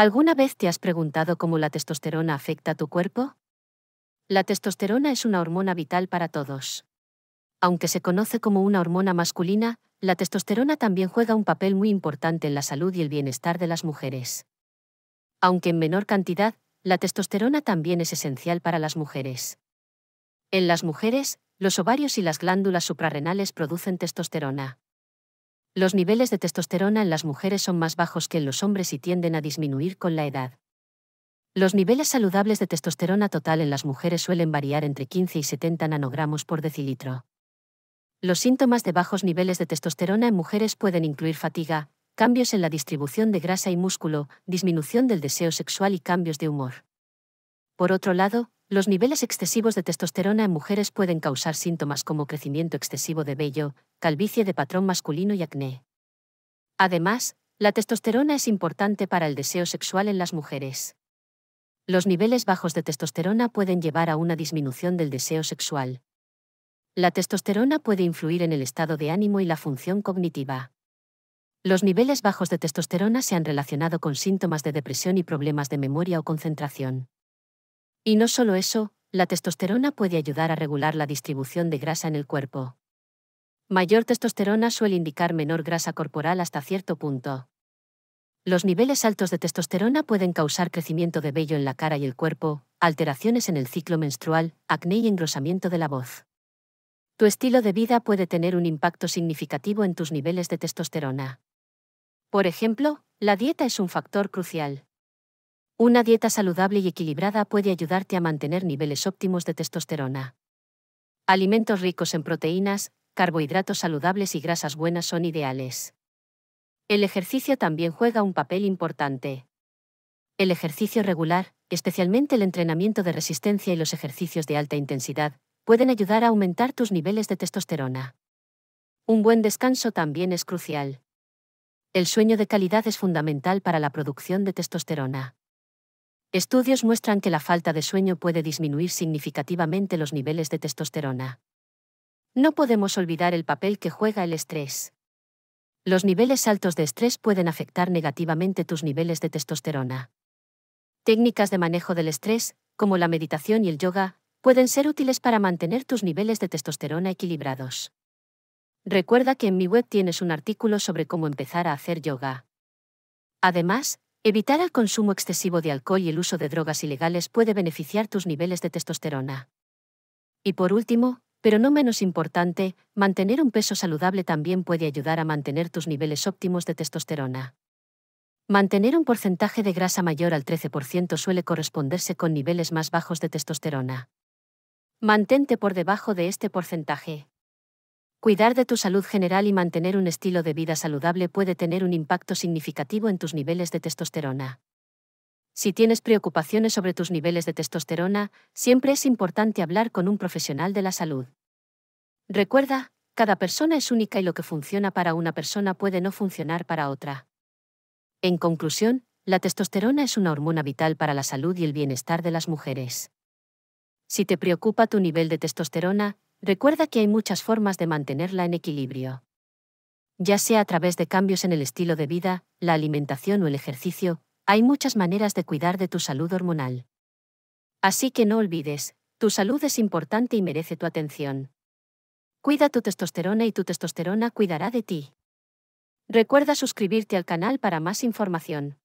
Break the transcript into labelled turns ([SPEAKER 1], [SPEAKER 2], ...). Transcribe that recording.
[SPEAKER 1] ¿Alguna vez te has preguntado cómo la testosterona afecta a tu cuerpo? La testosterona es una hormona vital para todos. Aunque se conoce como una hormona masculina, la testosterona también juega un papel muy importante en la salud y el bienestar de las mujeres. Aunque en menor cantidad, la testosterona también es esencial para las mujeres. En las mujeres, los ovarios y las glándulas suprarrenales producen testosterona. Los niveles de testosterona en las mujeres son más bajos que en los hombres y tienden a disminuir con la edad. Los niveles saludables de testosterona total en las mujeres suelen variar entre 15 y 70 nanogramos por decilitro. Los síntomas de bajos niveles de testosterona en mujeres pueden incluir fatiga, cambios en la distribución de grasa y músculo, disminución del deseo sexual y cambios de humor. Por otro lado, los niveles excesivos de testosterona en mujeres pueden causar síntomas como crecimiento excesivo de vello, calvicie de patrón masculino y acné. Además, la testosterona es importante para el deseo sexual en las mujeres. Los niveles bajos de testosterona pueden llevar a una disminución del deseo sexual. La testosterona puede influir en el estado de ánimo y la función cognitiva. Los niveles bajos de testosterona se han relacionado con síntomas de depresión y problemas de memoria o concentración. Y no solo eso, la testosterona puede ayudar a regular la distribución de grasa en el cuerpo. Mayor testosterona suele indicar menor grasa corporal hasta cierto punto. Los niveles altos de testosterona pueden causar crecimiento de vello en la cara y el cuerpo, alteraciones en el ciclo menstrual, acné y engrosamiento de la voz. Tu estilo de vida puede tener un impacto significativo en tus niveles de testosterona. Por ejemplo, la dieta es un factor crucial. Una dieta saludable y equilibrada puede ayudarte a mantener niveles óptimos de testosterona. Alimentos ricos en proteínas, carbohidratos saludables y grasas buenas son ideales. El ejercicio también juega un papel importante. El ejercicio regular, especialmente el entrenamiento de resistencia y los ejercicios de alta intensidad, pueden ayudar a aumentar tus niveles de testosterona. Un buen descanso también es crucial. El sueño de calidad es fundamental para la producción de testosterona. Estudios muestran que la falta de sueño puede disminuir significativamente los niveles de testosterona. No podemos olvidar el papel que juega el estrés. Los niveles altos de estrés pueden afectar negativamente tus niveles de testosterona. Técnicas de manejo del estrés, como la meditación y el yoga, pueden ser útiles para mantener tus niveles de testosterona equilibrados. Recuerda que en mi web tienes un artículo sobre cómo empezar a hacer yoga. Además, evitar el consumo excesivo de alcohol y el uso de drogas ilegales puede beneficiar tus niveles de testosterona. Y por último, pero no menos importante, mantener un peso saludable también puede ayudar a mantener tus niveles óptimos de testosterona. Mantener un porcentaje de grasa mayor al 13% suele corresponderse con niveles más bajos de testosterona. Mantente por debajo de este porcentaje. Cuidar de tu salud general y mantener un estilo de vida saludable puede tener un impacto significativo en tus niveles de testosterona. Si tienes preocupaciones sobre tus niveles de testosterona, siempre es importante hablar con un profesional de la salud. Recuerda, cada persona es única y lo que funciona para una persona puede no funcionar para otra. En conclusión, la testosterona es una hormona vital para la salud y el bienestar de las mujeres. Si te preocupa tu nivel de testosterona, recuerda que hay muchas formas de mantenerla en equilibrio. Ya sea a través de cambios en el estilo de vida, la alimentación o el ejercicio, hay muchas maneras de cuidar de tu salud hormonal. Así que no olvides, tu salud es importante y merece tu atención. Cuida tu testosterona y tu testosterona cuidará de ti. Recuerda suscribirte al canal para más información.